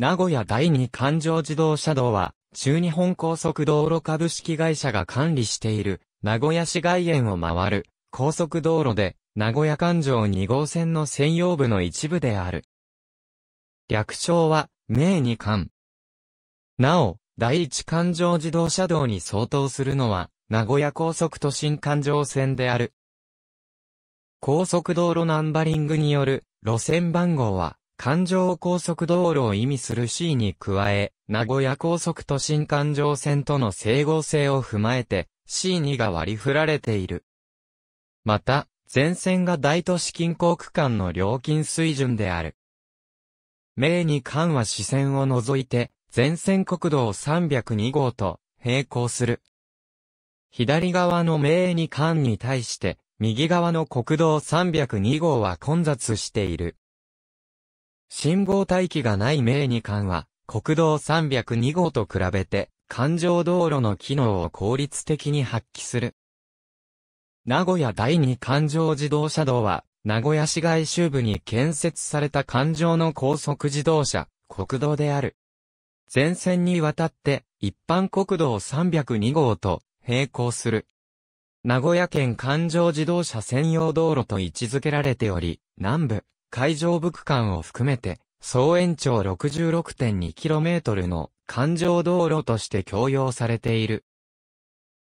名古屋第二環状自動車道は、中日本高速道路株式会社が管理している、名古屋市外縁を回る、高速道路で、名古屋環状2号線の専用部の一部である。略称は、名二環。なお、第一環状自動車道に相当するのは、名古屋高速都心環状線である。高速道路ナンバリングによる路線番号は、環状高速道路を意味する C に加え、名古屋高速都心環状線との整合性を踏まえて C2 が割り振られている。また、全線が大都市近郊区間の料金水準である。名に間は視線を除いて、全線国道302号と並行する。左側の名に間に対して、右側の国道302号は混雑している。信号待機がない名二巻は、国道302号と比べて、環状道路の機能を効率的に発揮する。名古屋第二環状自動車道は、名古屋市外周部に建設された環状の高速自動車、国道である。前線にわたって、一般国道302号と並行する。名古屋県環状自動車専用道路と位置づけられており、南部、海上部区間を含めて、総延長 66.2km の環状道路として供用されている。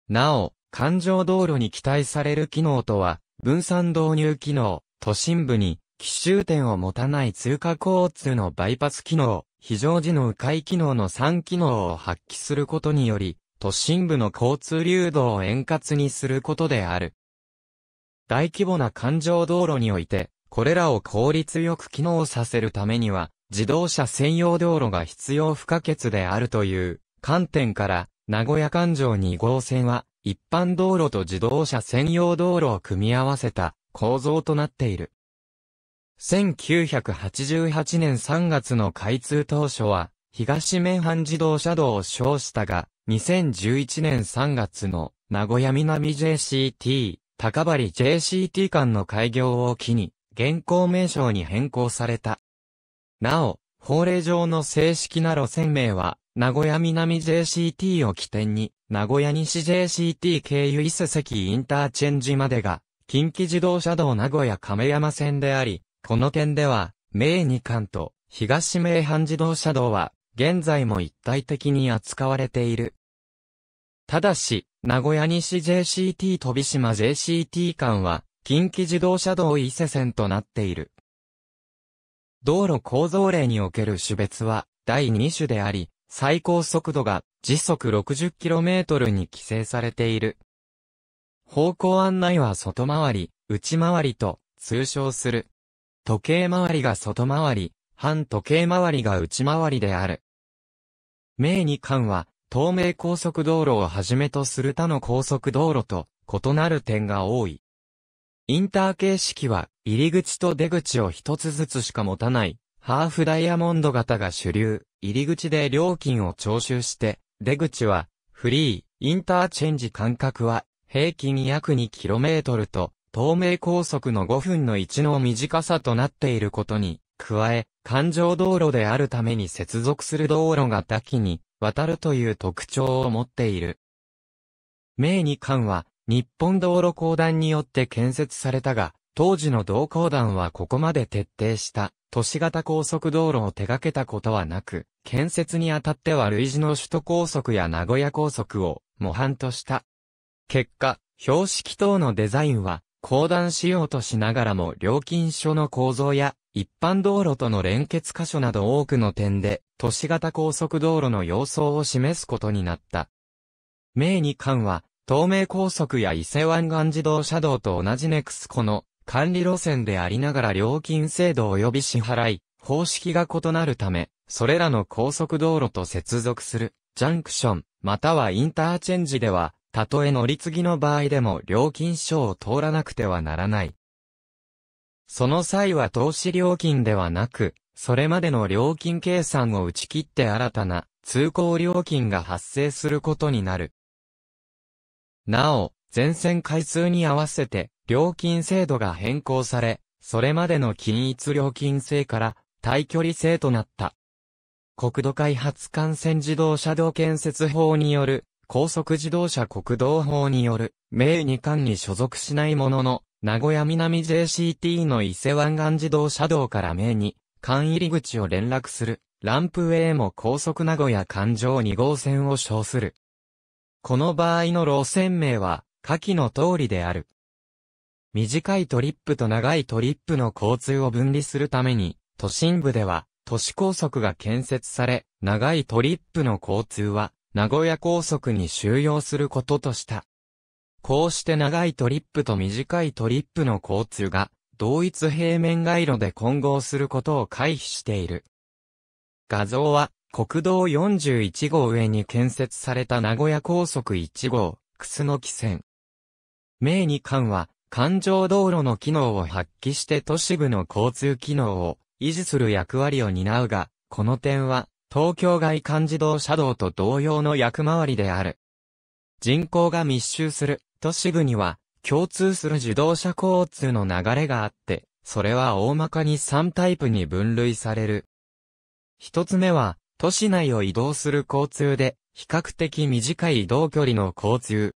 なお、環状道路に期待される機能とは、分散導入機能、都心部に、奇襲点を持たない通過交通のバイパス機能、非常時の迂回機能の3機能を発揮することにより、都心部の交通流動を円滑にすることである。大規模な環状道路において、これらを効率よく機能させるためには、自動車専用道路が必要不可欠であるという観点から、名古屋環状2号線は、一般道路と自動車専用道路を組み合わせた構造となっている。1988年3月の開通当初は、東名阪自動車道を称したが、2011年3月の名古屋南 JCT、高張 JCT 間の開業を機に、現行名称に変更された。なお、法令上の正式な路線名は、名古屋南 JCT を起点に、名古屋西 JCT 経由伊勢関インターチェンジまでが、近畿自動車道名古屋亀山線であり、この点では、名二巻と東名阪自動車道は、現在も一体的に扱われている。ただし、名古屋西 JCT 飛島 JCT 間は、近畿自動車道伊勢線となっている。道路構造例における種別は第2種であり、最高速度が時速 60km に規制されている。方向案内は外回り、内回りと通称する。時計回りが外回り、反時計回りが内回りである。明2巻は、東名高速道路をはじめとする他の高速道路と異なる点が多い。インター形式は、入り口と出口を一つずつしか持たない、ハーフダイヤモンド型が主流、入り口で料金を徴収して、出口は、フリー、インターチェンジ間隔は、平均約 2km と、東名高速の5分の1の短さとなっていることに、加え、環状道路であるために接続する道路が多岐に、渡るという特徴を持っている。名に関は、日本道路公団によって建設されたが、当時の同公団はここまで徹底した都市型高速道路を手掛けたことはなく、建設にあたっては類似の首都高速や名古屋高速を模範とした。結果、標識等のデザインは、公団仕様としながらも料金所の構造や一般道路との連結箇所など多くの点で都市型高速道路の様相を示すことになった。明二館は東名高速や伊勢湾岸自動車道と同じネクスコの管理路線でありながら料金制度及び支払い、方式が異なるため、それらの高速道路と接続する、ジャンクション、またはインターチェンジでは、たとえ乗り継ぎの場合でも料金書を通らなくてはならない。その際は投資料金ではなく、それまでの料金計算を打ち切って新たな通行料金が発生することになる。なお、全線回数に合わせて、料金制度が変更され、それまでの均一料金制から、対距離制となった。国土開発幹線自動車道建設法による、高速自動車国道法による、名2管に所属しないものの、名古屋南 JCT の伊勢湾岸自動車道から名に、間入り口を連絡する、ランプウェイも高速名古屋環状2号線を称する。この場合の路線名は、下記の通りである。短いトリップと長いトリップの交通を分離するために、都心部では、都市高速が建設され、長いトリップの交通は、名古屋高速に収容することとした。こうして長いトリップと短いトリップの交通が、同一平面街路で混合することを回避している。画像は、国道41号上に建設された名古屋高速1号、楠木線。名二間は、環状道路の機能を発揮して都市部の交通機能を維持する役割を担うが、この点は、東京外環自動車道と同様の役回りである。人口が密集する都市部には、共通する自動車交通の流れがあって、それは大まかに3タイプに分類される。一つ目は、都市内を移動する交通で、比較的短い移動距離の交通。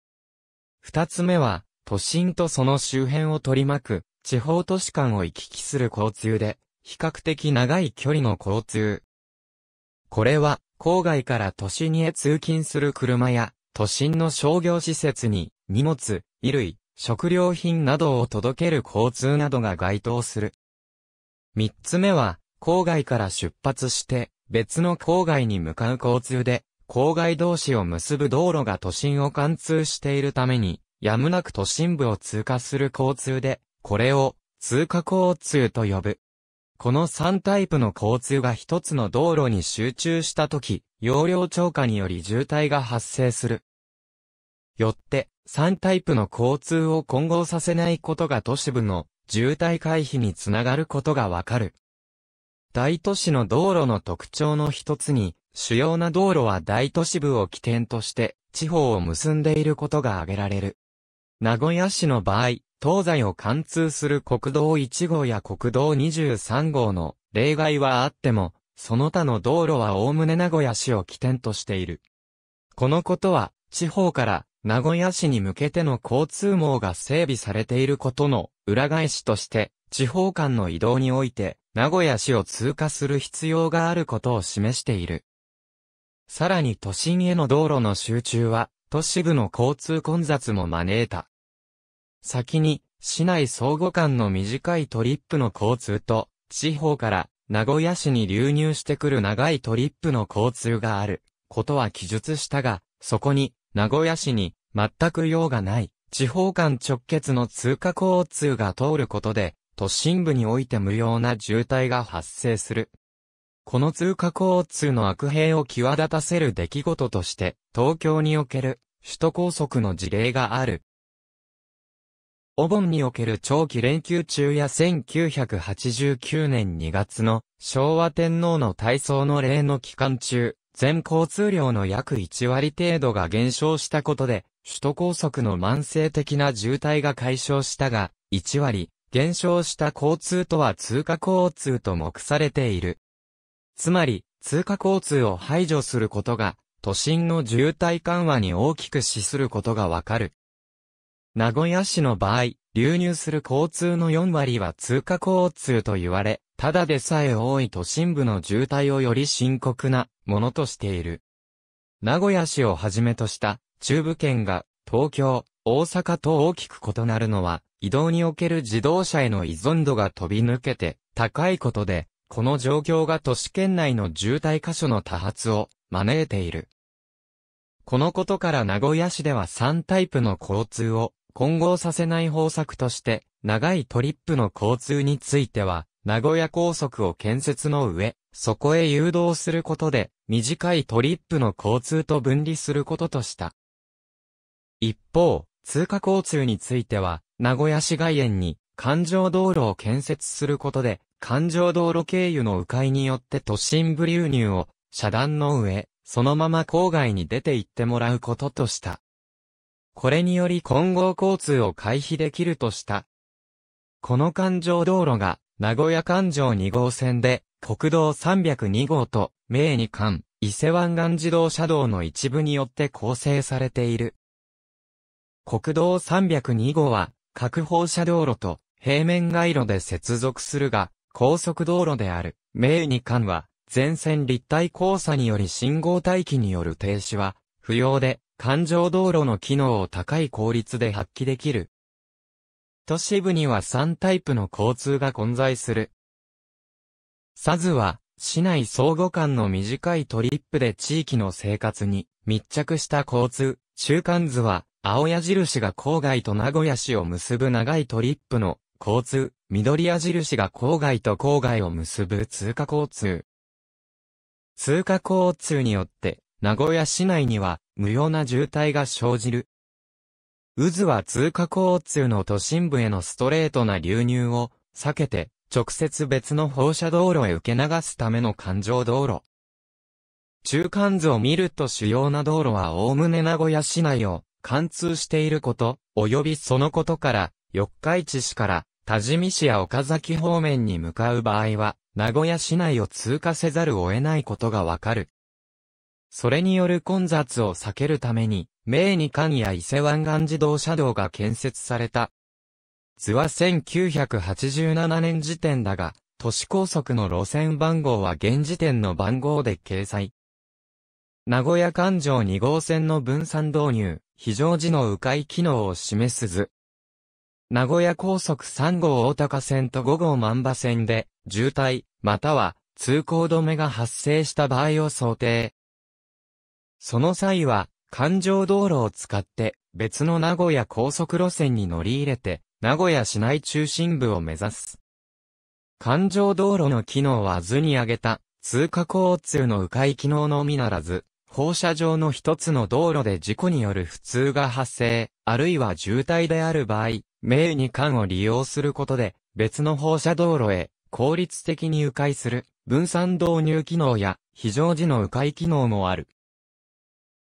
二つ目は、都心とその周辺を取り巻く、地方都市間を行き来する交通で、比較的長い距離の交通。これは、郊外から都市にへ通勤する車や、都心の商業施設に、荷物、衣類、食料品などを届ける交通などが該当する。三つ目は、郊外から出発して、別の郊外に向かう交通で、郊外同士を結ぶ道路が都心を貫通しているために、やむなく都心部を通過する交通で、これを通過交通と呼ぶ。この3タイプの交通が一つの道路に集中したとき、容量超過により渋滞が発生する。よって、3タイプの交通を混合させないことが都市部の渋滞回避につながることがわかる。大都市の道路の特徴の一つに、主要な道路は大都市部を起点として、地方を結んでいることが挙げられる。名古屋市の場合、東西を貫通する国道1号や国道23号の例外はあっても、その他の道路は概ね名古屋市を起点としている。このことは、地方から名古屋市に向けての交通網が整備されていることの裏返しとして、地方間の移動において、名古屋市を通過する必要があることを示している。さらに都心への道路の集中は、都市部の交通混雑も招いた。先に、市内相互間の短いトリップの交通と、地方から名古屋市に流入してくる長いトリップの交通がある、ことは記述したが、そこに、名古屋市に、全く用がない、地方間直結の通過交通が通ることで、都心部において無用な渋滞が発生する。この通過交通の悪兵を際立たせる出来事として、東京における首都高速の事例がある。お盆における長期連休中や1989年2月の昭和天皇の体操の例の期間中、全交通量の約1割程度が減少したことで、首都高速の慢性的な渋滞が解消したが、1割減少した交通とは通過交通と目されている。つまり、通過交通を排除することが、都心の渋滞緩和に大きく資することがわかる。名古屋市の場合、流入する交通の4割は通過交通と言われ、ただでさえ多い都心部の渋滞をより深刻なものとしている。名古屋市をはじめとした中部圏が東京、大阪と大きく異なるのは、移動における自動車への依存度が飛び抜けて高いことで、この状況が都市圏内の渋滞箇所の多発を招いている。このことから名古屋市では3タイプの交通を混合させない方策として、長いトリップの交通については、名古屋高速を建設の上、そこへ誘導することで、短いトリップの交通と分離することとした。一方、通過交通については、名古屋市外園に環状道路を建設することで、環状道路経由の迂回によって都心部流入を遮断の上、そのまま郊外に出て行ってもらうこととした。これにより混合交通を回避できるとした。この環状道路が、名古屋環状2号線で、国道302号と、名二間、伊勢湾岸自動車道の一部によって構成されている。国道302号は、各放射道路と平面街路で接続するが、高速道路である、名に間は、全線立体交差により信号待機による停止は、不要で、環状道路の機能を高い効率で発揮できる。都市部には3タイプの交通が混在する。サズは、市内相互間の短いトリップで地域の生活に密着した交通、中間図は、青矢印が郊外と名古屋市を結ぶ長いトリップの交通、緑矢印が郊外と郊外を結ぶ通過交通。通過交通によって、名古屋市内には無用な渋滞が生じる。渦は通過交通の都心部へのストレートな流入を避けて、直接別の放射道路へ受け流すための環状道路。中間図を見ると主要な道路は概ね名古屋市内を貫通していること、及びそのことから、四日市市から多治見市や岡崎方面に向かう場合は、名古屋市内を通過せざるを得ないことがわかる。それによる混雑を避けるために、明二間や伊勢湾岸自動車道が建設された。図は1987年時点だが、都市高速の路線番号は現時点の番号で掲載。名古屋環状2号線の分散導入、非常時の迂回機能を示す図。名古屋高速3号大高線と5号万場線で、渋滞、または通行止めが発生した場合を想定。その際は、環状道路を使って別の名古屋高速路線に乗り入れて、名古屋市内中心部を目指す。環状道路の機能は図に挙げた通過交通の迂回機能のみならず、放射状の一つの道路で事故による不通が発生、あるいは渋滞である場合、名に間を利用することで、別の放射道路へ効率的に迂回する分散導入機能や非常時の迂回機能もある。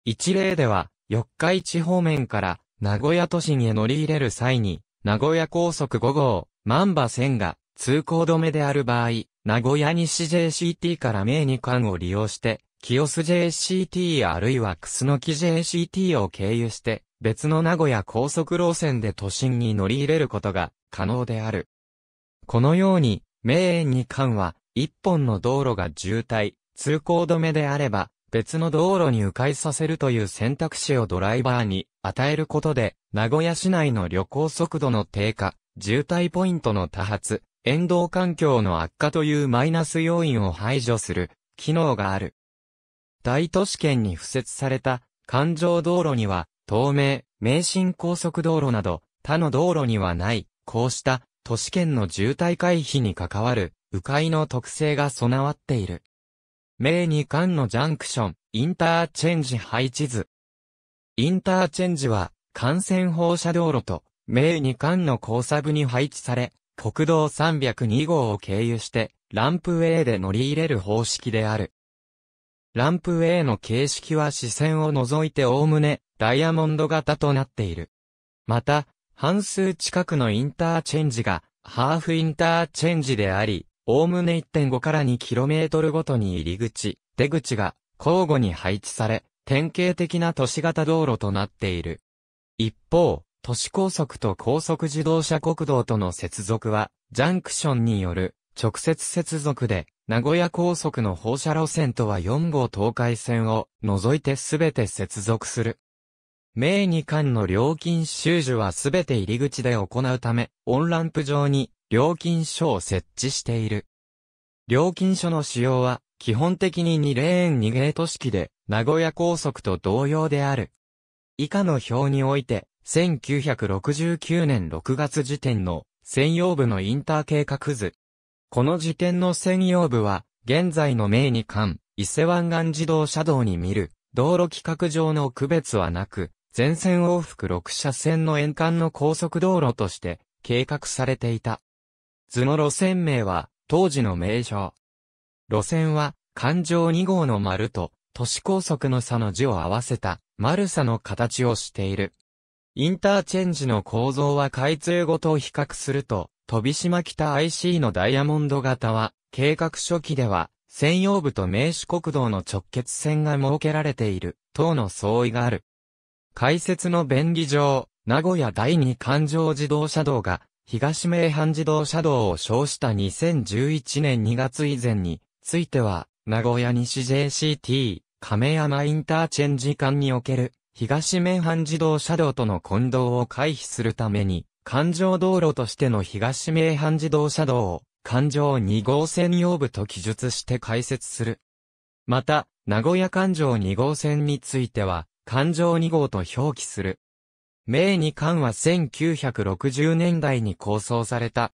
一例では、四日市方面から名古屋都心へ乗り入れる際に、名古屋高速5号、万場線が通行止めである場合、名古屋西 JCT から名に間を利用して、キオス JCT あるいはクスノキ JCT を経由して、別の名古屋高速路線で都心に乗り入れることが可能である。このように、名園に関は、一本の道路が渋滞、通行止めであれば、別の道路に迂回させるという選択肢をドライバーに与えることで、名古屋市内の旅行速度の低下、渋滞ポイントの多発、沿道環境の悪化というマイナス要因を排除する機能がある。大都市圏に付設された環状道路には、東名、名神高速道路など、他の道路にはない、こうした都市圏の渋滞回避に関わる、迂回の特性が備わっている。名に間のジャンクション、インターチェンジ配置図。インターチェンジは、幹線放射道路と、名に間の交差部に配置され、国道302号を経由して、ランプウェイで乗り入れる方式である。ランプウェイの形式は視線を除いておおむねダイヤモンド型となっている。また、半数近くのインターチェンジがハーフインターチェンジであり、おおむね1.5から 2km ごとに入り口、出口が交互に配置され、典型的な都市型道路となっている。一方、都市高速と高速自動車国道との接続は、ジャンクションによる直接接続で、名古屋高速の放射路線とは4号東海線を除いてすべて接続する。名2間の料金収受はすべて入り口で行うため、オンランプ上に料金所を設置している。料金所の使用は基本的に2レーン2ゲート式で名古屋高速と同様である。以下の表において、1969年6月時点の専用部のインター計画図、この時点の専用部は、現在の名に関、伊勢湾岸自動車道に見る、道路規格上の区別はなく、全線往復6車線の沿岸の高速道路として、計画されていた。図の路線名は、当時の名称。路線は、環状2号の丸と、都市高速の差の字を合わせた、丸さの形をしている。インターチェンジの構造は開通後と比較すると、飛島北 IC のダイヤモンド型は、計画初期では、専用部と名手国道の直結線が設けられている、等の相違がある。解説の便宜上、名古屋第二環状自動車道が、東名阪自動車道を称した2011年2月以前に、ついては、名古屋西 JCT、亀山インターチェンジ間における、東名阪自動車道との混同を回避するために、環状道路としての東名阪自動車道を、環状2号線用部と記述して解説する。また、名古屋環状2号線については、環状2号と表記する。名2環は1960年代に構想された。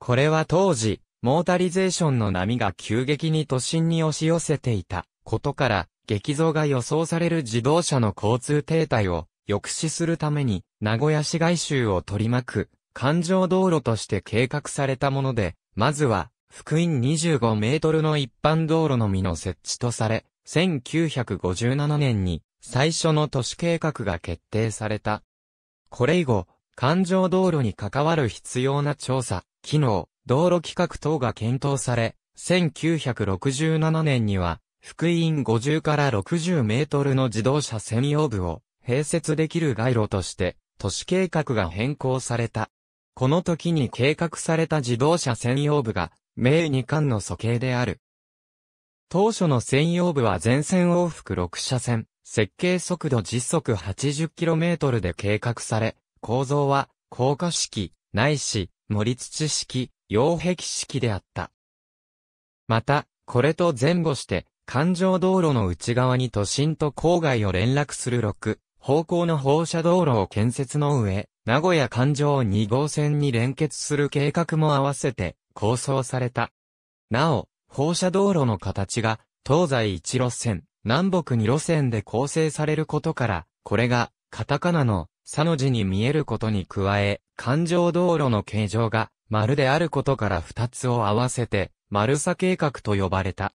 これは当時、モータリゼーションの波が急激に都心に押し寄せていたことから、激増が予想される自動車の交通停滞を抑止するために、名古屋市外周を取り巻く、環状道路として計画されたもので、まずは、福音25メートルの一般道路のみの設置とされ、1957年に最初の都市計画が決定された。これ以後、環状道路に関わる必要な調査、機能、道路規格等が検討され、1967年には、福音50から60メートルの自動車専用部を併設できる街路として都市計画が変更された。この時に計画された自動車専用部が、名二巻の素形である。当初の専用部は全線往復6車線、設計速度時速 80km で計画され、構造は、高架式、ないし、森土式、擁壁式であった。また、これと前後して、環状道路の内側に都心と郊外を連絡する6、方向の放射道路を建設の上、名古屋環状2号線に連結する計画も合わせて構想された。なお、放射道路の形が東西1路線、南北2路線で構成されることから、これがカタカナのサの字に見えることに加え、環状道路の形状が丸であることから2つを合わせて、丸さ計画と呼ばれた。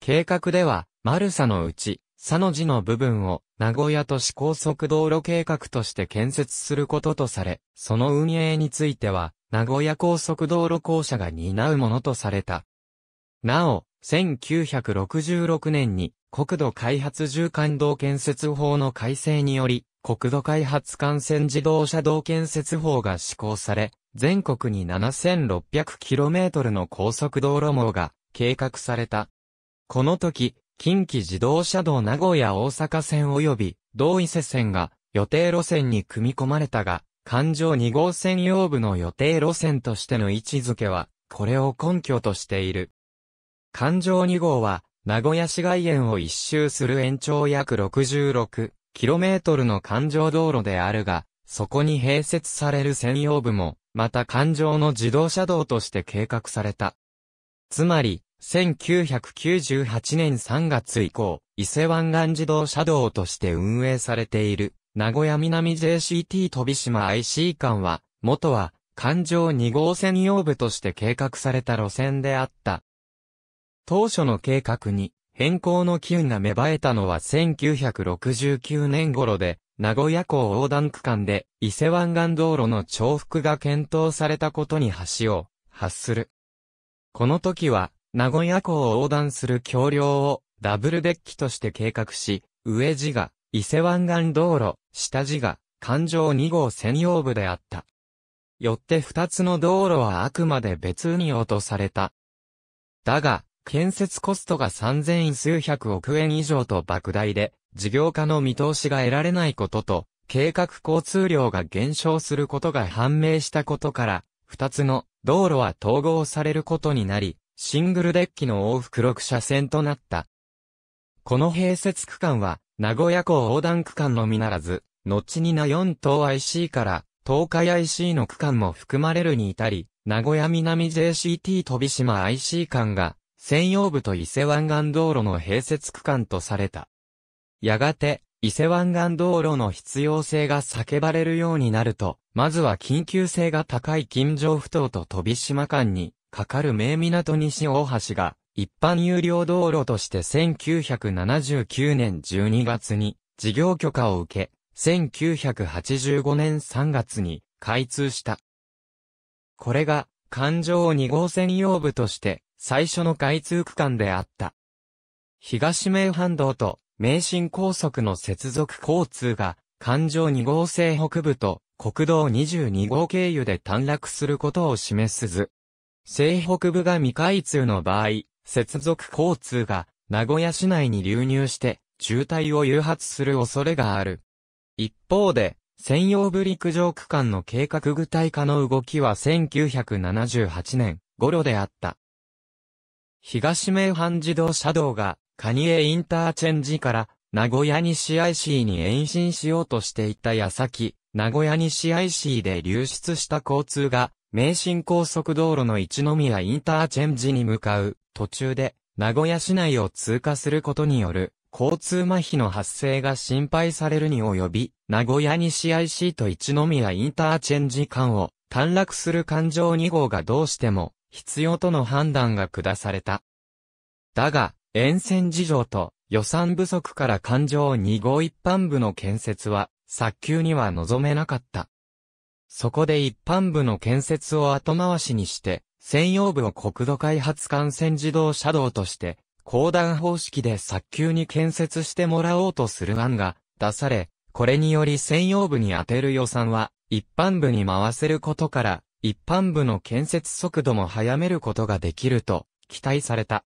計画では、丸さのうち、佐の字の部分を名古屋都市高速道路計画として建設することとされ、その運営については、名古屋高速道路公社が担うものとされた。なお、1966年に国土開発縦貫道建設法の改正により、国土開発幹線自動車道建設法が施行され、全国に 7600km の高速道路網が計画された。この時、近畿自動車道名古屋大阪線及び同伊勢線が予定路線に組み込まれたが、環状2号線用部の予定路線としての位置づけは、これを根拠としている。環状2号は、名古屋市外園を一周する延長約 66km の環状道路であるが、そこに併設される専用部も、また環状の自動車道として計画された。つまり、1998年3月以降、伊勢湾岸自動車道として運営されている、名古屋南 JCT 飛島 IC 間は、元は、環状2号線用部として計画された路線であった。当初の計画に、変更の機運が芽生えたのは1969年頃で、名古屋港横断区間で伊勢湾岸道路の重複が検討されたことに橋を発する。この時は名古屋港を横断する橋梁をダブルデッキとして計画し、上地が伊勢湾岸道路、下地が環状2号専用部であった。よって二つの道路はあくまで別運用とされた。だが、建設コストが3000数百億円以上と莫大で、事業化の見通しが得られないことと、計画交通量が減少することが判明したことから、二つの道路は統合されることになり、シングルデッキの往復6車線となった。この併設区間は、名古屋港横断区間のみならず、後に名4等 IC から東海 IC の区間も含まれるに至り、名古屋南 JCT 飛島 IC 間が、専用部と伊勢湾岸道路の併設区間とされた。やがて、伊勢湾岸道路の必要性が叫ばれるようになると、まずは緊急性が高い近城不等と飛島間にかかる名港西大橋が、一般有料道路として1979年12月に事業許可を受け、1985年3月に開通した。これが環状2号線用部として最初の開通区間であった。東名阪道と名神高速の接続交通が環状2号線北部と国道22号経由で短絡することを示す図。西北部が未開通の場合、接続交通が名古屋市内に流入して渋滞を誘発する恐れがある。一方で、専用部陸上区間の計画具体化の動きは1978年頃であった。東名阪自動車道が、蟹江インターチェンジから、名古屋西 IC に延伸しようとしていた矢先、名古屋西 IC で流出した交通が、名神高速道路の一宮インターチェンジに向かう途中で名古屋市内を通過することによる交通麻痺の発生が心配されるに及び、名古屋西 IC と一宮インターチェンジ間を短絡する環状2号がどうしても必要との判断が下された。だが、沿線事情と予算不足から環状2号一般部の建設は早急には望めなかった。そこで一般部の建設を後回しにして、専用部を国土開発幹線自動車道として、公団方式で早急に建設してもらおうとする案が出され、これにより専用部に充てる予算は一般部に回せることから、一般部の建設速度も早めることができると期待された。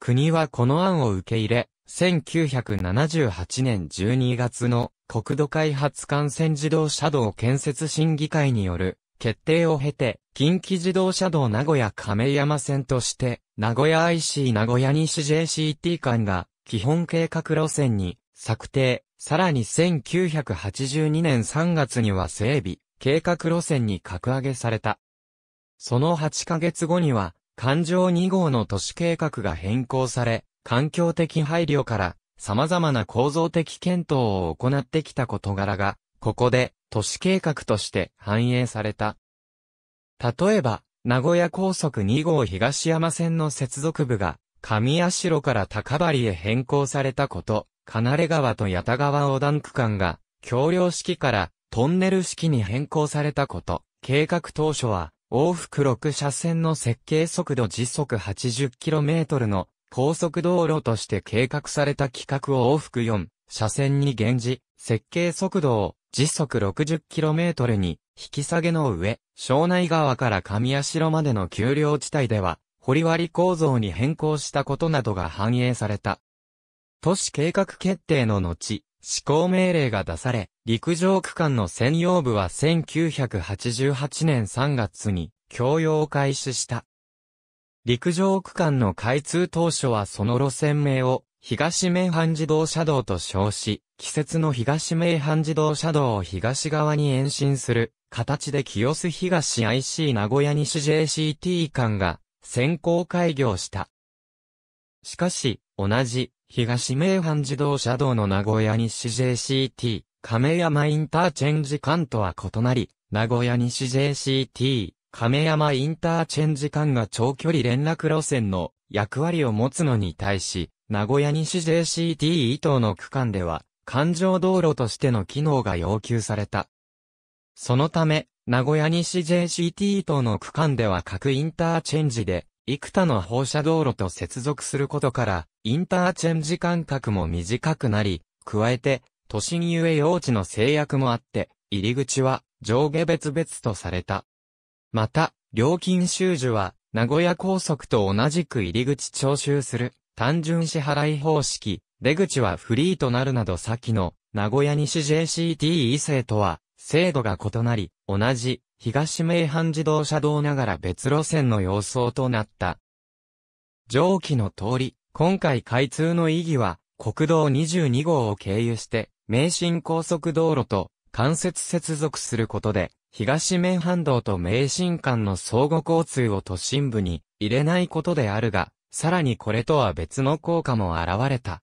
国はこの案を受け入れ、1978年12月の国土開発幹線自動車道建設審議会による決定を経て、近畿自動車道名古屋亀山線として、名古屋 IC 名古屋西 JCT 間が基本計画路線に策定、さらに1982年3月には整備、計画路線に格上げされた。その8ヶ月後には、環状2号の都市計画が変更され、環境的配慮から様々な構造的検討を行ってきた事柄が、ここで都市計画として反映された。例えば、名古屋高速2号東山線の接続部が、上社から高張へ変更されたこと、金れ川と八田川横断区間が、橋梁式からトンネル式に変更されたこと、計画当初は、往復6車線の設計速度時速 80km の高速道路として計画された規格を往復4、車線に減じ、設計速度を時速 60km に引き下げの上、庄内川から上社までの丘陵地帯では、掘割構造に変更したことなどが反映された。都市計画決定の後、施行命令が出され、陸上区間の専用部は1988年3月に供用を開始した。陸上区間の開通当初はその路線名を東名阪自動車道と称し、季節の東名阪自動車道を東側に延伸する形で清須東 IC 名古屋西 JCT 間が先行開業した。しかし、同じ東名阪自動車道の名古屋西 JCT、亀山インターチェンジ間とは異なり、名古屋西 JCT、亀山インターチェンジ間が長距離連絡路線の役割を持つのに対し、名古屋西 JCT 伊東の区間では、環状道路としての機能が要求された。そのため、名古屋西 JCT 伊東の区間では各インターチェンジで、幾多の放射道路と接続することから、インターチェンジ間隔も短くなり、加えて、都心ゆえ用地の制約もあって、入り口は上下別々とされた。また、料金収受は、名古屋高速と同じく入り口徴収する、単純支払い方式、出口はフリーとなるなど先の、名古屋西 JCT 異性とは、制度が異なり、同じ、東名阪自動車道ながら別路線の様相となった。上記の通り、今回開通の意義は、国道22号を経由して、名神高速道路と間接接続することで、東面半島と名神間の相互交通を都心部に入れないことであるが、さらにこれとは別の効果も現れた。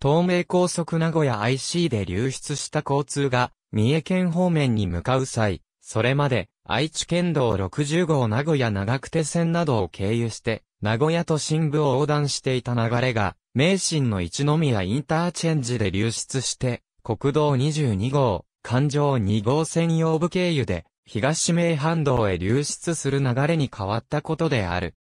東名高速名古屋 IC で流出した交通が、三重県方面に向かう際、それまで、愛知県道60号名古屋長久手線などを経由して、名古屋都心部を横断していた流れが、名神の一宮インターチェンジで流出して、国道22号、環状2号線用部経由で、東名阪道へ流出する流れに変わったことである。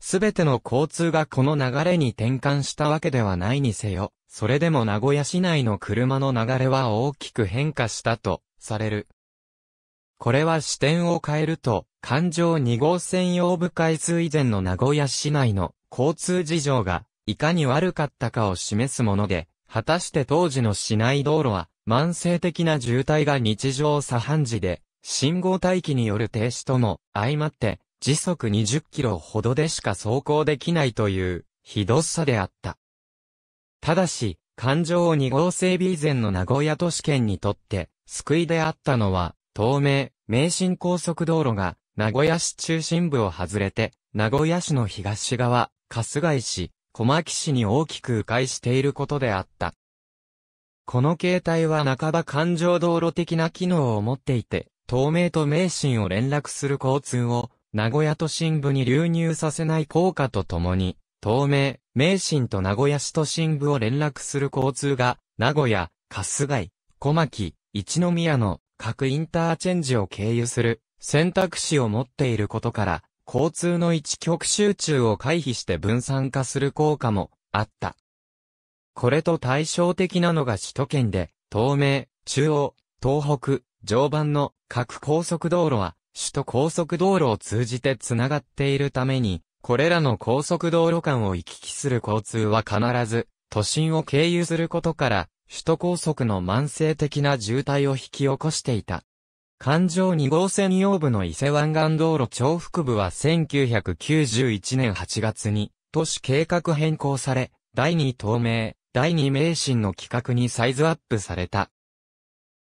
すべての交通がこの流れに転換したわけではないにせよ、それでも名古屋市内の車の流れは大きく変化したと、される。これは視点を変えると、環状2号線用部開通以前の名古屋市内の交通事情がいかに悪かったかを示すもので、果たして当時の市内道路は、慢性的な渋滞が日常茶飯事で、信号待機による停止とも、相まって、時速20キロほどでしか走行できないという、ひどさであった。ただし、環状2号整備以前の名古屋都市圏にとって、救いであったのは、東名、名神高速道路が、名古屋市中心部を外れて、名古屋市の東側、春日井市、小牧市に大きく迂回していることであった。この形態は半ば環状道路的な機能を持っていて、東名と名神を連絡する交通を、名古屋都心部に流入させない効果とともに、東名、名神と名古屋市都心部を連絡する交通が、名古屋、春日井、小牧、一宮の各インターチェンジを経由する選択肢を持っていることから、交通の一極集中を回避して分散化する効果もあった。これと対照的なのが首都圏で、東名、中央、東北、常磐の各高速道路は、首都高速道路を通じてつながっているために、これらの高速道路間を行き来する交通は必ず、都心を経由することから、首都高速の慢性的な渋滞を引き起こしていた。環状2号線用部の伊勢湾岸道路重複部は1991年8月に都市計画変更され、第2東名、第2名神の規格にサイズアップされた。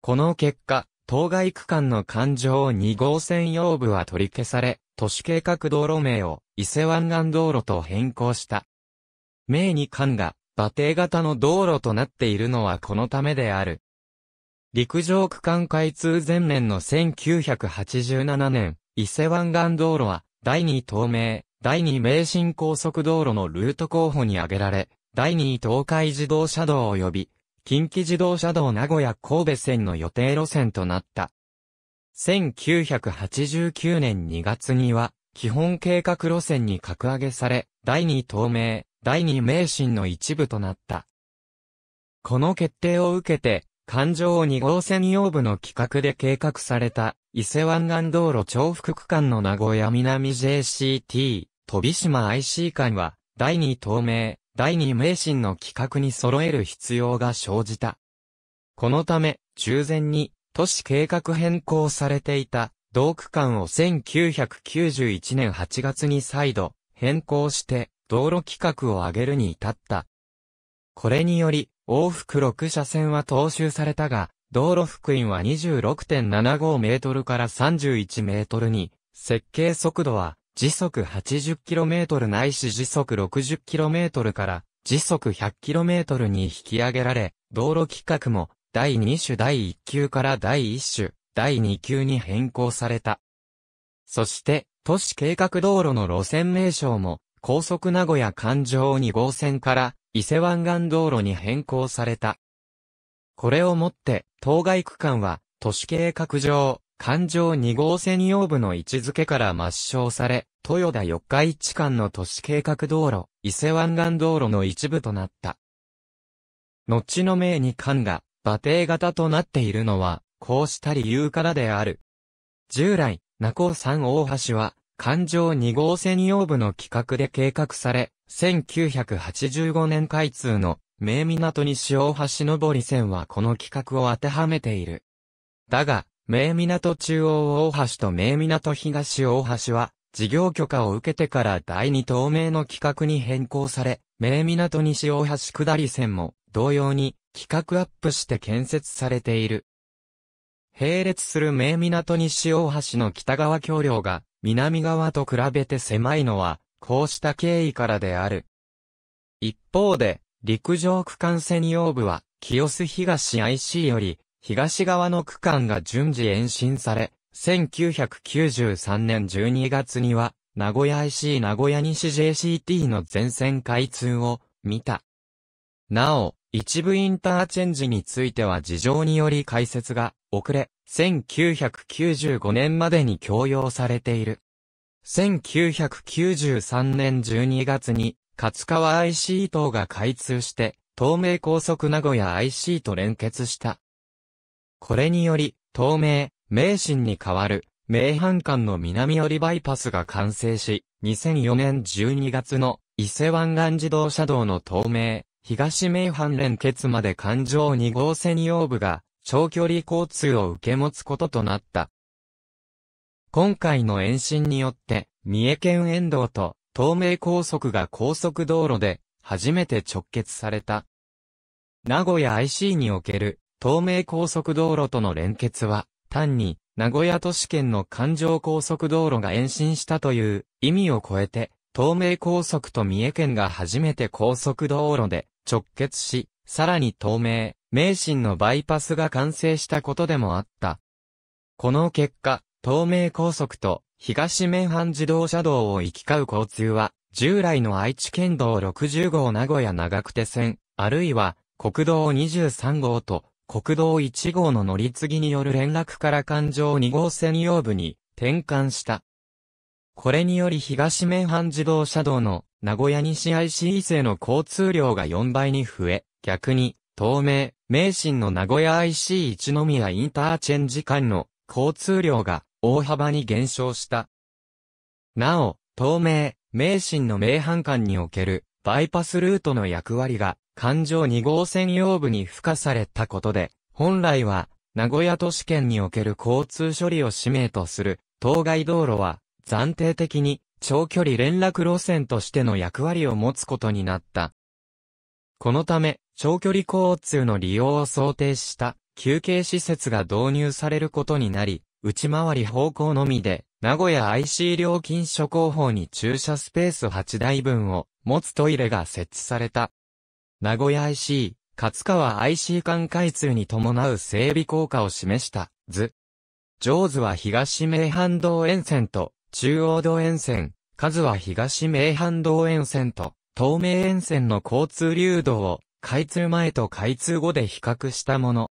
この結果、当該区間の環状2号線用部は取り消され、都市計画道路名を伊勢湾岸道路と変更した。名に間が馬蹄型の道路となっているのはこのためである。陸上区間開通前年の1987年、伊勢湾岸道路は、第2東名、第2名神高速道路のルート候補に挙げられ、第2東海自動車道及び、近畿自動車道名古屋神戸線の予定路線となった。1989年2月には、基本計画路線に格上げされ、第2東名、第2名神の一部となった。この決定を受けて、環状2号線用部の企画で計画された、伊勢湾岸道路重複区間の名古屋南 JCT、飛島 IC 間は、第2東名、第2名神の企画に揃える必要が生じた。このため、中前に、都市計画変更されていた、同区間を1991年8月に再度、変更して、道路規格を上げるに至った。これにより、往復6車線は踏襲されたが、道路付員は26.75メートルから31メートルに、設計速度は時速 80km ないし時速 60km から時速 100km に引き上げられ、道路規格も第2種第1級から第1種、第2級に変更された。そして、都市計画道路の路線名称も、高速名古屋環状2号線から伊勢湾岸道路に変更された。これをもって、当該区間は、都市計画上、環状2号線用部の位置づけから抹消され、豊田四日市間の都市計画道路、伊勢湾岸道路の一部となった。後の命に間が、馬蹄型となっているのは、こうした理由からである。従来、中尾山大橋は、環状2号線用部の企画で計画され、1985年開通の名港西大橋上り線はこの企画を当てはめている。だが、名港中央大橋と名港東大橋は、事業許可を受けてから第二透明の企画に変更され、名港西大橋下り線も同様に企画アップして建設されている。並列する名港西大橋の北側橋梁が南側と比べて狭いのは、こうした経緯からである。一方で、陸上区間専用部は、清須東 IC より、東側の区間が順次延伸され、1993年12月には、名古屋 IC 名古屋西 JCT の全線開通を見た。なお、一部インターチェンジについては事情により開設が遅れ、1995年までに供用されている。1993年12月に、勝川 IC 等が開通して、東名高速名古屋 IC と連結した。これにより、東名、名神に代わる、名阪間の南寄りバイパスが完成し、2004年12月の伊勢湾岸自動車道の東名、東名阪連結まで環状2号線用部が長距離交通を受け持つこととなった。今回の延伸によって、三重県沿道と東名高速が高速道路で初めて直結された。名古屋 IC における東名高速道路との連結は、単に名古屋都市圏の環状高速道路が延伸したという意味を超えて、東名高速と三重県が初めて高速道路で直結し、さらに東名、名神のバイパスが完成したことでもあった。この結果、東名高速と東名阪自動車道を行き交う交通は、従来の愛知県道60号名古屋長久手線、あるいは国道23号と国道1号の乗り継ぎによる連絡から環状2号専用部に転換した。これにより東名阪自動車道の名古屋西 IC 以西の交通量が4倍に増え、逆に東名、名神の名古屋 IC 一宮インターチェンジ間の交通量が大幅に減少した。なお、東名、名神の名阪間におけるバイパスルートの役割が環状2号線用部に付加されたことで、本来は名古屋都市圏における交通処理を使命とする当該道路は暫定的に長距離連絡路線としての役割を持つことになった。このため、長距離交通の利用を想定した休憩施設が導入されることになり、内回り方向のみで、名古屋 IC 料金所広報に駐車スペース8台分を持つトイレが設置された。名古屋 IC、勝川 IC 間開通に伴う整備効果を示した図。上図は東名阪道沿線と中央道沿線、数は東名阪道沿線と東名沿線の交通流動を開通前と開通後で比較したもの。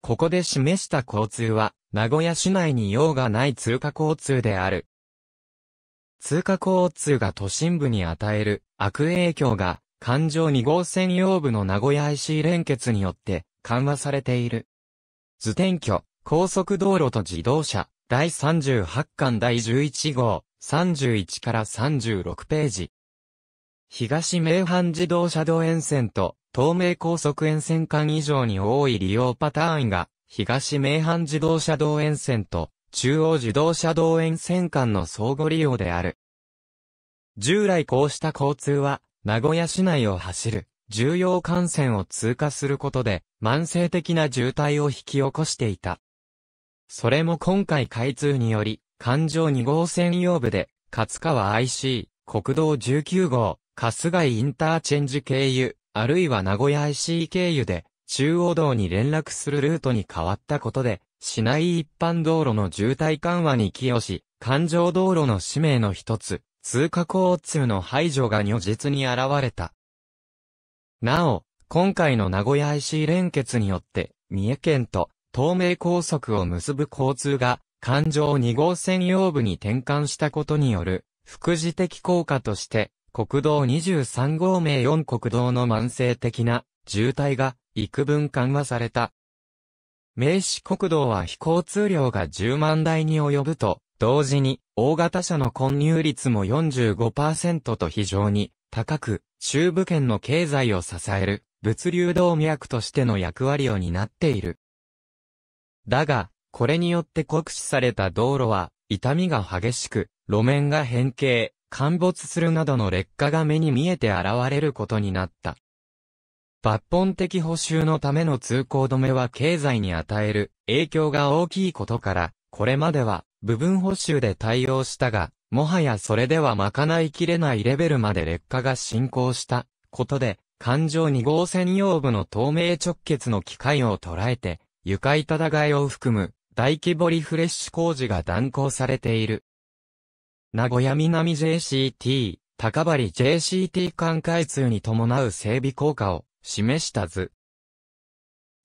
ここで示した交通は、名古屋市内に用がない通過交通である。通過交通が都心部に与える悪影響が、環状2号線用部の名古屋 IC 連結によって緩和されている。図転居、高速道路と自動車、第38巻第11号、31から36ページ。東名阪自動車道沿線と東名高速沿線間以上に多い利用パターンが、東名阪自動車道沿線と中央自動車道沿線間の相互利用である。従来こうした交通は、名古屋市内を走る重要幹線を通過することで慢性的な渋滞を引き起こしていた。それも今回開通により、環状2号線用部で、勝川 IC、国道19号、春日井インターチェンジ経由、あるいは名古屋 IC 経由で、中央道に連絡するルートに変わったことで、市内一般道路の渋滞緩和に寄与し、環状道路の使命の一つ、通過交通の排除が如実に現れた。なお、今回の名古屋 IC 連結によって、三重県と東名高速を結ぶ交通が、環状2号専用部に転換したことによる、副次的効果として、国道23号名4国道の慢性的な渋滞が幾分緩和された。名刺国道は非交通量が10万台に及ぶと、同時に大型車の混入率も45%と非常に高く、中部圏の経済を支える物流動脈としての役割を担っている。だが、これによって酷使された道路は、痛みが激しく、路面が変形、陥没するなどの劣化が目に見えて現れることになった。抜本的補修のための通行止めは経済に与える影響が大きいことから、これまでは部分補修で対応したが、もはやそれでは賄いきれないレベルまで劣化が進行したことで、環状2号専用部の透明直結の機械を捉えて、床板互いを含む大規模リフレッシュ工事が断行されている。名古屋南 JCT、高張 JCT 間開通に伴う整備効果を示した図。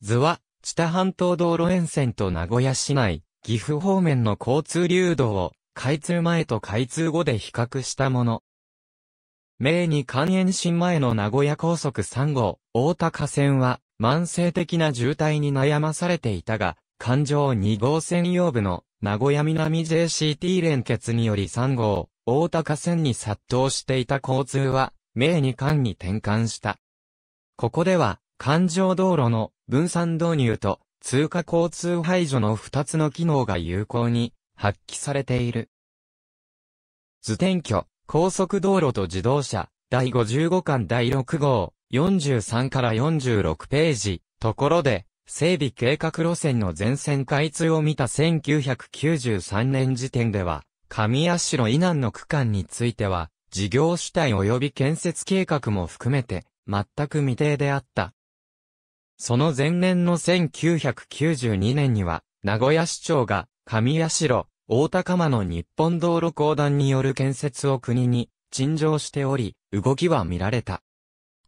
図は、知多半島道路沿線と名古屋市内、岐阜方面の交通流動を開通前と開通後で比較したもの。明に関延新前の名古屋高速3号、大高線は、慢性的な渋滞に悩まされていたが、環状2号線用部の名古屋南 JCT 連結により3号、大高線に殺到していた交通は、名2間に転換した。ここでは、環状道路の分散導入と通過交通排除の2つの機能が有効に発揮されている。図転居、高速道路と自動車、第55巻第6号、43から46ページ、ところで、整備計画路線の全線開通を見た1993年時点では、上社以南の区間については、事業主体及び建設計画も含めて、全く未定であった。その前年の1992年には、名古屋市長が、上社、大高間の日本道路公団による建設を国に、陳情しており、動きは見られた。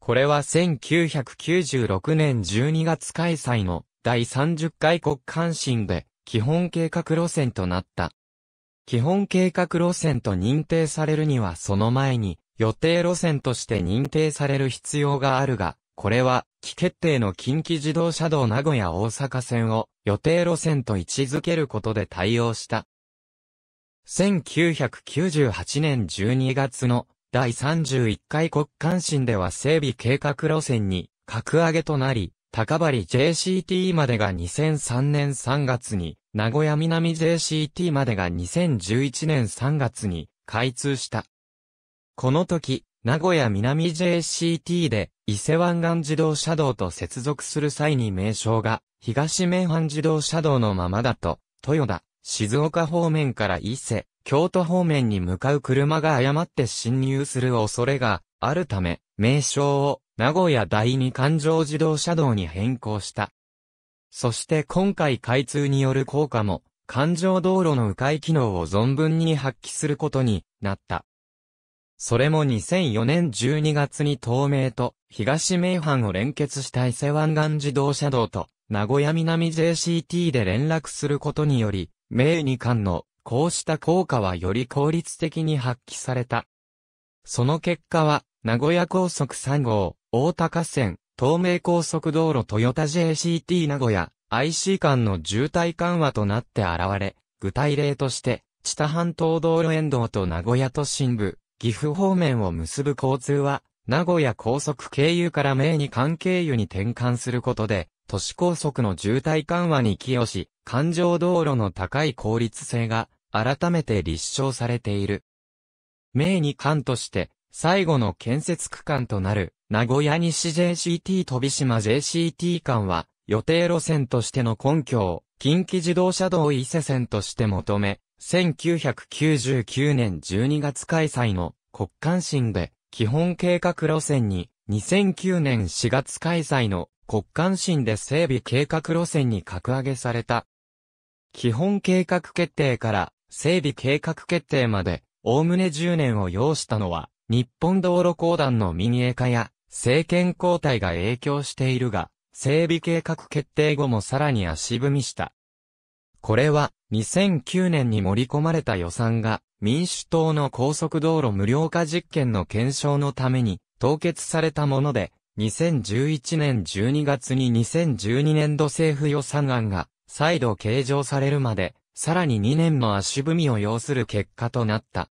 これは1996年12月開催の第30回国関心で基本計画路線となった。基本計画路線と認定されるにはその前に予定路線として認定される必要があるが、これは、既決定の近畿自動車道名古屋大阪線を予定路線と位置づけることで対応した。1998年12月の第31回国関心では整備計画路線に格上げとなり、高張 JCT までが2003年3月に、名古屋南 JCT までが2011年3月に開通した。この時、名古屋南 JCT で伊勢湾岸自動車道と接続する際に名称が東名阪自動車道のままだと、豊田、静岡方面から伊勢、京都方面に向かう車が誤って侵入する恐れがあるため、名称を名古屋第二環状自動車道に変更した。そして今回開通による効果も、環状道路の迂回機能を存分に発揮することになった。それも2004年12月に東名と東名阪を連結した伊勢湾岸自動車道と名古屋南 JCT で連絡することにより、名二間のこうした効果はより効率的に発揮された。その結果は、名古屋高速3号、大高線、東名高速道路トヨタ JCT 名古屋、IC 間の渋滞緩和となって現れ、具体例として、知多半島道路沿道と名古屋都心部、岐阜方面を結ぶ交通は、名古屋高速経由から名に関係由に転換することで、都市高速の渋滞緩和に寄与し、環状道路の高い効率性が改めて立証されている。名に関として最後の建設区間となる名古屋西 JCT 飛島 JCT 間は予定路線としての根拠を近畿自動車道伊勢線として求め、1999年12月開催の国間審で基本計画路線に2009年4月開催の国間審で整備計画路線に格上げされた基本計画決定から整備計画決定まで、おおむね10年を要したのは、日本道路公団の民営化や、政権交代が影響しているが、整備計画決定後もさらに足踏みした。これは、2009年に盛り込まれた予算が、民主党の高速道路無料化実験の検証のために、凍結されたもので、2011年12月に2012年度政府予算案が再度計上されるまで、さらに2年の足踏みを要する結果となった。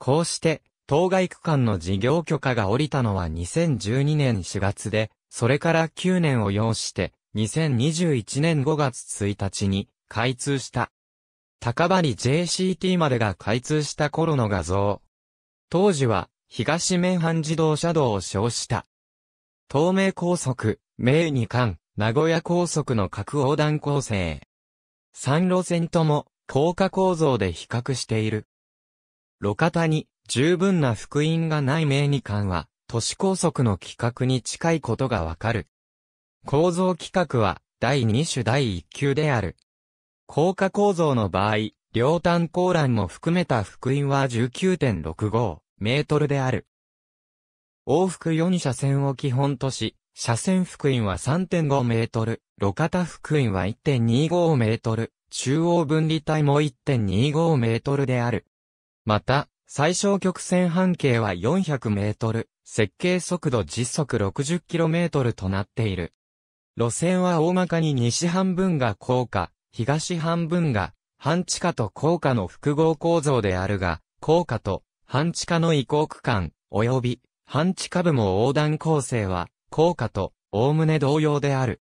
こうして、当該区間の事業許可が下りたのは2012年4月で、それから9年を要して、2021年5月1日に開通した。高張 JCT までが開通した頃の画像。当時は東名阪自動車道を称した。東名高速、名二冠、名古屋高速の各横断構成。三路線とも、高架構造で比較している。路肩に、十分な福音がない名二館は、都市高速の規格に近いことがわかる。構造規格は、第2種第1級である。高架構造の場合、両端高欄も含めた福音は19.65メートルである。往復4車線を基本とし、車線福音は3.5メートル、路肩福音は1.25メートル、中央分離帯も1.25メートルである。また、最小曲線半径は400メートル、設計速度時速6 0トルとなっている。路線は大まかに西半分が高架、東半分が半地下と高架の複合構造であるが、高架と半地下の移行区間、及び半地下部も横断構成は効果と、おおむね同様である。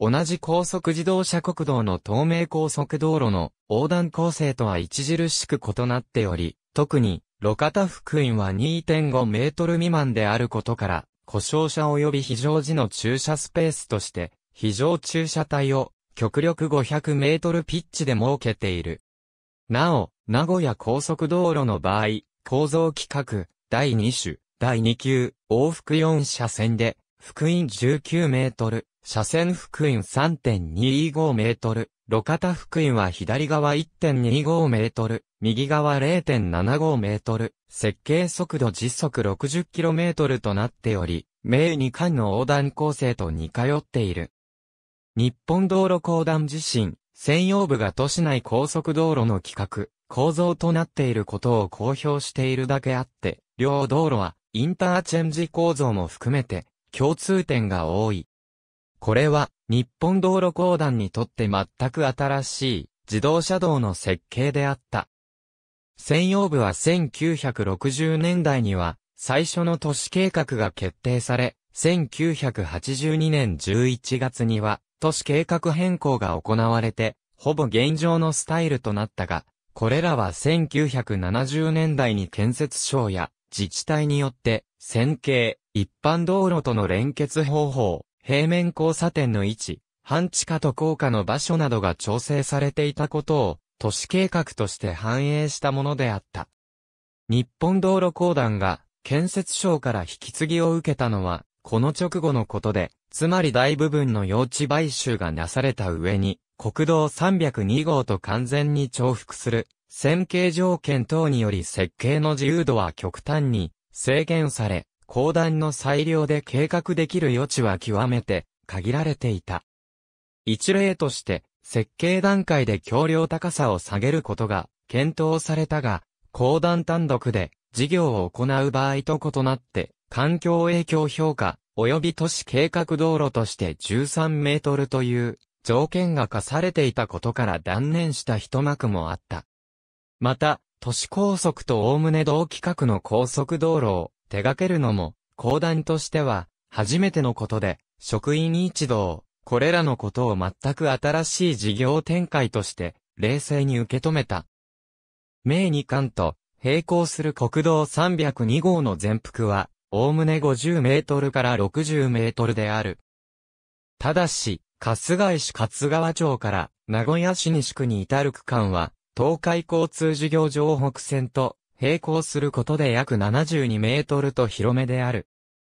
同じ高速自動車国道の東名高速道路の横断構成とは著しく異なっており、特に、路肩福音は2.5メートル未満であることから、故障車及び非常時の駐車スペースとして、非常駐車帯を極力500メートルピッチで設けている。なお、名古屋高速道路の場合、構造規格、第2種、第2級、往復4車線で、福音19メートル、車線福音3 2 5メートル、路肩福音は左側1.25メートル、右側0.75メートル、設計速度時速60キロメートルとなっており、名2間の横断構成と似通っている。日本道路公団自身、専用部が都市内高速道路の規格、構造となっていることを公表しているだけあって、両道路はインターチェンジ構造も含めて共通点が多い。これは、日本道路公団にとって全く新しい自動車道の設計であった。専用部は1960年代には最初の都市計画が決定され、1982年11月には都市計画変更が行われて、ほぼ現状のスタイルとなったが、これらは1970年代に建設省や自治体によって、線形、一般道路との連結方法、平面交差点の位置、半地下と高架の場所などが調整されていたことを、都市計画として反映したものであった。日本道路公団が建設省から引き継ぎを受けたのは、この直後のことで、つまり大部分の用地買収がなされた上に、国道302号と完全に重複する、線形条件等により設計の自由度は極端に制限され、公団の裁量で計画できる余地は極めて限られていた。一例として、設計段階で橋梁高さを下げることが検討されたが、公団単独で事業を行う場合と異なって、環境影響評価及び都市計画道路として13メートルという条件が課されていたことから断念した一幕もあった。また、都市高速と概ね同規格の高速道路を手掛けるのも、講談としては、初めてのことで、職員一同、これらのことを全く新しい事業展開として、冷静に受け止めた。明二巻と、並行する国道302号の全幅は、おおむね50メートルから60メートルである。ただし、春日井市勝川町から名古屋市西区に至る区間は、東海交通事業場北線と並行することで約72メートルと広めである。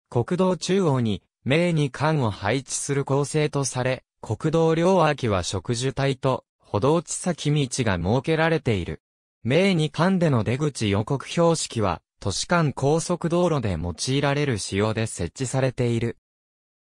国道中央に、名に間を配置する構成とされ、国道両脇は植樹帯と歩道地先道が設けられている。名に間での出口予告標識は、都市間高速道路で用いられる仕様で設置されている。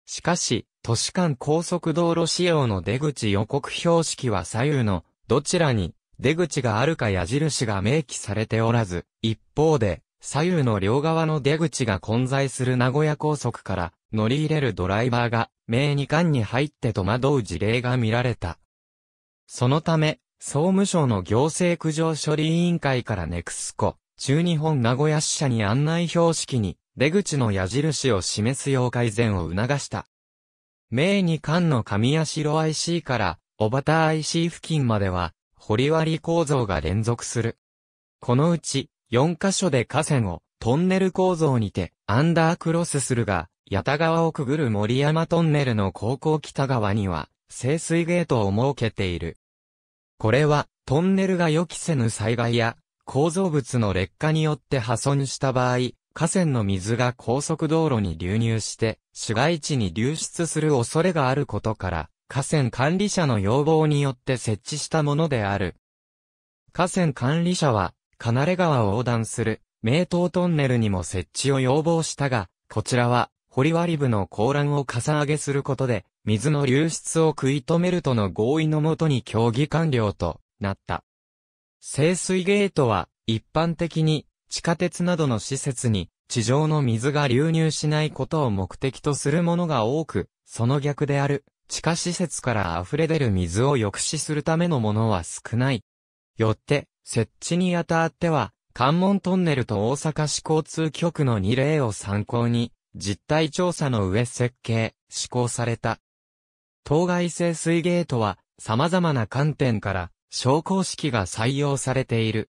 しかし、都市間高速道路仕様の出口予告標識は左右のどちらに出口があるか矢印が明記されておらず、一方で、左右の両側の出口が混在する名古屋高速から乗り入れるドライバーが、名二冠に入って戸惑う事例が見られた。そのため、総務省の行政苦情処理委員会からネクスコ、中日本名古屋支社に案内標識に、出口の矢印を示すよう改善を促した。名二冠の上城 IC から、小畑 IC 付近までは、堀割構造が連続する。このうち、4箇所で河川をトンネル構造にてアンダークロスするが、八田川をくぐる森山トンネルの高校北側には、清水ゲートを設けている。これは、トンネルが予期せぬ災害や、構造物の劣化によって破損した場合、河川の水が高速道路に流入して、市街地に流出する恐れがあることから、河川管理者の要望によって設置したものである。河川管理者は、カナレ川を横断する、名東トンネルにも設置を要望したが、こちらは、堀割部の高欄をかさ上げすることで、水の流出を食い止めるとの合意のもとに協議完了となった。清水ゲートは、一般的に、地下鉄などの施設に、地上の水が流入しないことを目的とするものが多く、その逆である、地下施設から溢れ出る水を抑止するためのものは少ない。よって、設置にあたっては、関門トンネルと大阪市交通局の2例を参考に、実態調査の上設計、施行された。当該性水ゲートは、様々な観点から、昇降式が採用されている。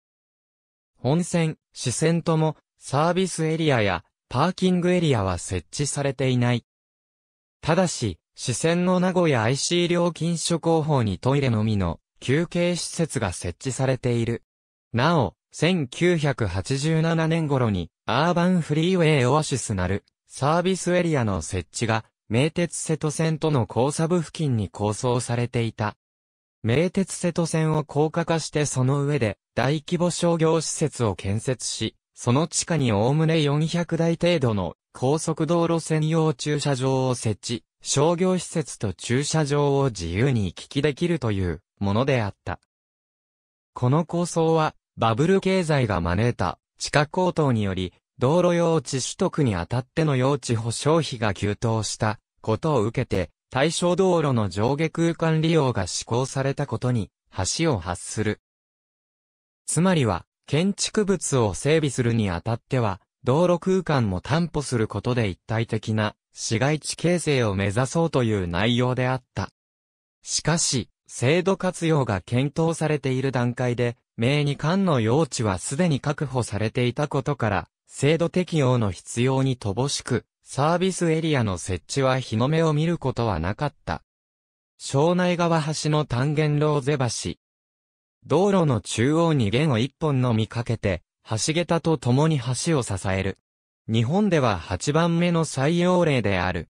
本線、支線とも、サービスエリアや、パーキングエリアは設置されていない。ただし、四川の名古屋 IC 料金所広報にトイレのみの休憩施設が設置されている。なお、1987年頃にアーバンフリーウェイオアシスなるサービスエリアの設置が名鉄瀬戸線との交差部付近に構想されていた。名鉄瀬戸線を高架化してその上で大規模商業施設を建設し、その地下におおむね400台程度の高速道路専用駐車場を設置、商業施設と駐車場を自由に行き来できるというものであった。この構想は、バブル経済が招いた地価高騰により、道路用地取得にあたっての用地保証費が急騰したことを受けて、対象道路の上下空間利用が施行されたことに、橋を発する。つまりは、建築物を整備するにあたっては、道路空間も担保することで一体的な市街地形成を目指そうという内容であった。しかし、制度活用が検討されている段階で、名に間の用地はすでに確保されていたことから、制度適用の必要に乏しく、サービスエリアの設置は日の目を見ることはなかった。庄内川橋の単元ローゼ橋。道路の中央に弦を一本のみかけて、橋桁と共に橋を支える。日本では8番目の採用例である。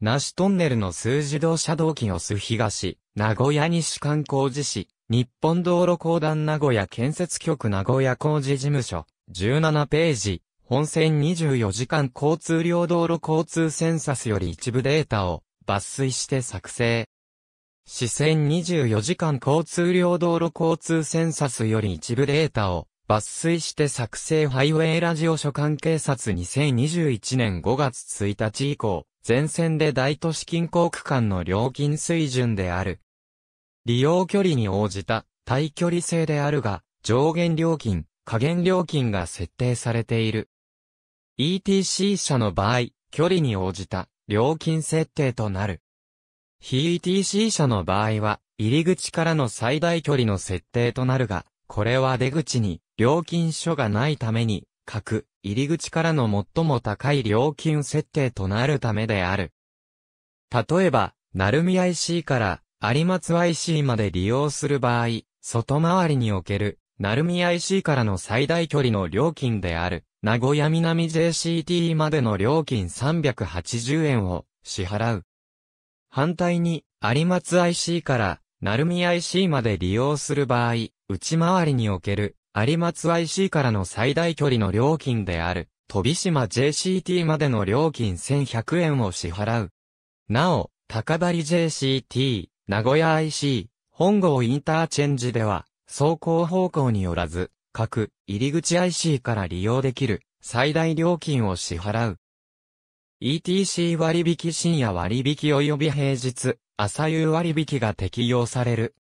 那須トンネルの数自動車道機オス東、名古屋西観光寺市、日本道路公団名古屋建設局名古屋工事事務所、17ページ、本線24時間交通量道路交通センサスより一部データを抜粋して作成。四線24時間交通量道路交通センサスより一部データを抜粋して作成ハイウェイラジオ所管警察2021年5月1日以降、全線で大都市近郊区間の料金水準である。利用距離に応じた対距離制であるが、上限料金、下限料金が設定されている。ETC 車の場合、距離に応じた料金設定となる。非 ETC 車の場合は、入り口からの最大距離の設定となるが、これは出口に料金所がないために、各入り口からの最も高い料金設定となるためである。例えば、ルミ IC から有松 IC まで利用する場合、外回りにおける、ルミ IC からの最大距離の料金である、名古屋南 JCT までの料金380円を支払う。反対に、有松 IC から、ルミ IC まで利用する場合、内回りにおける、有松 IC からの最大距離の料金である、飛島 JCT までの料金1100円を支払う。なお、高張 JCT、名古屋 IC、本郷インターチェンジでは、走行方向によらず、各入り口 IC から利用できる最大料金を支払う。ETC 割引深夜割引及び平日、朝夕割引が適用される。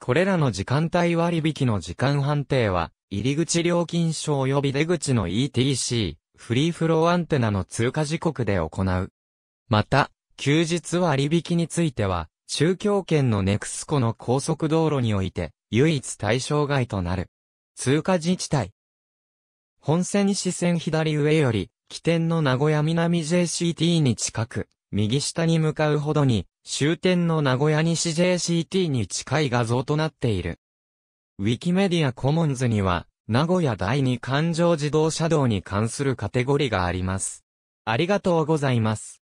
これらの時間帯割引の時間判定は、入り口料金所及び出口の ETC、フリーフローアンテナの通過時刻で行う。また、休日割引については、中京圏のネクスコの高速道路において、唯一対象外となる。通過自治体。本線支線左上より、起点の名古屋南 JCT に近く、右下に向かうほどに、終点の名古屋西 JCT に近い画像となっている。ウィキメディアコモンズには、名古屋第二環状自動車道に関するカテゴリがあります。ありがとうございます。